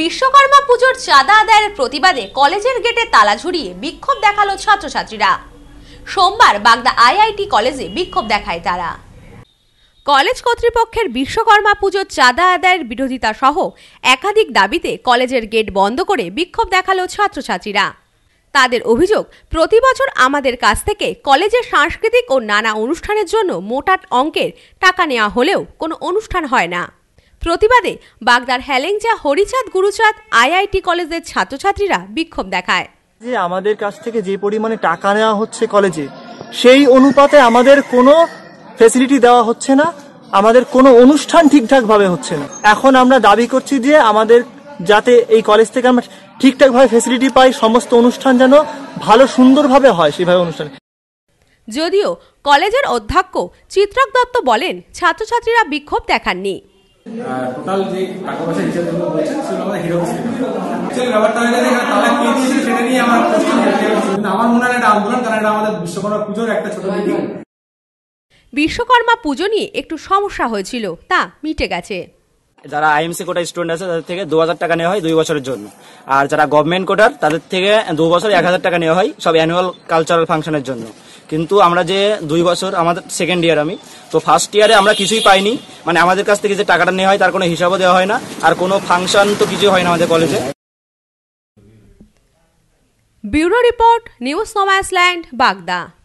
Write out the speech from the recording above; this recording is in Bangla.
বিশ্বকর্মা পুজোর চাঁদা আদায়ের প্রতিবাদে কলেজের গেটে তালা ঝুড়িয়ে বিক্ষোভ দেখালো ছাত্রছাত্রীরা সোমবার বাগদা আইআইটি কলেজে বিক্ষোভ দেখায় তারা কলেজ কর্তৃপক্ষের বিশ্বকর্মা পুজোর চাঁদা আদায়ের বিরোধিতা সহ একাধিক দাবিতে কলেজের গেট বন্ধ করে বিক্ষোভ দেখালো ছাত্রছাত্রীরা তাদের অভিযোগ প্রতি বছর আমাদের কাছ থেকে কলেজের সাংস্কৃতিক ও নানা অনুষ্ঠানের জন্য মোটা অঙ্কের টাকা নেওয়া হলেও কোনো অনুষ্ঠান হয় না প্রতিবাদে বাগদার হ্যালেংজা হরিচাঁদ গুরুচাঁদ আইআইটি কলেজের ছাত্রছাত্রীরা বিক্ষোভ দেখায় যে আমাদের কাছ থেকে যে পরিমাণে টাকা নেওয়া হচ্ছে কলেজে সেই অনুপাতে আমাদের কোনো ফেসিলিটি দেওয়া হচ্ছে না আমাদের কোনো অনুষ্ঠান ঠিকঠাকভাবে হচ্ছে না এখন আমরা দাবি করছি যে আমাদের যাতে এই কলেজ থেকে আমরা ঠিকঠাকভাবে ফেসিলিটি পাই সমস্ত অনুষ্ঠান যেন ভালো সুন্দরভাবে হয় সেভাবে অনুষ্ঠান যদিও কলেজের অধ্যক্ষ চিত্রক দত্ত বলেন ছাত্রছাত্রীরা বিক্ষোভ দেখাননি টোটাল যে টাকা পয়সা হিসাব বলছেন সেগুলো আমাদের হিরো সেটা নিয়ে আমার মনে হয় বিশ্বকর্মা পুজোর একটা ছোট বিশ্বকর্মা পুজো নিয়ে একটু সমস্যা হয়েছিল তা মিটে গেছে যারা আইএমসি কোটা স্টুডেন্ট আছে তাদের থেকে দু হাজার টাকা নেওয়া হয় দুই বছরের জন্য আর যারা গভর্নমেন্ট কোটার তাদের থেকে দু বছর এক হাজার টাকা নেওয়া হয় সব অ্যানুয়াল কালচারাল ফাংশনের জন্য কিন্তু আমরা যে দুই বছর আমাদের সেকেন্ড ইয়ার আমি তো ফার্স্ট ইয়ারে আমরা কিছুই পাইনি মানে আমাদের কাছ থেকে যে টাকাটা নেওয়া হয় তার কোনো হিসাবও দেওয়া হয় না আর কোনো ফাংশন তো কিছু হয় না আমাদের কলেজে bureau report news no man's land বাগদা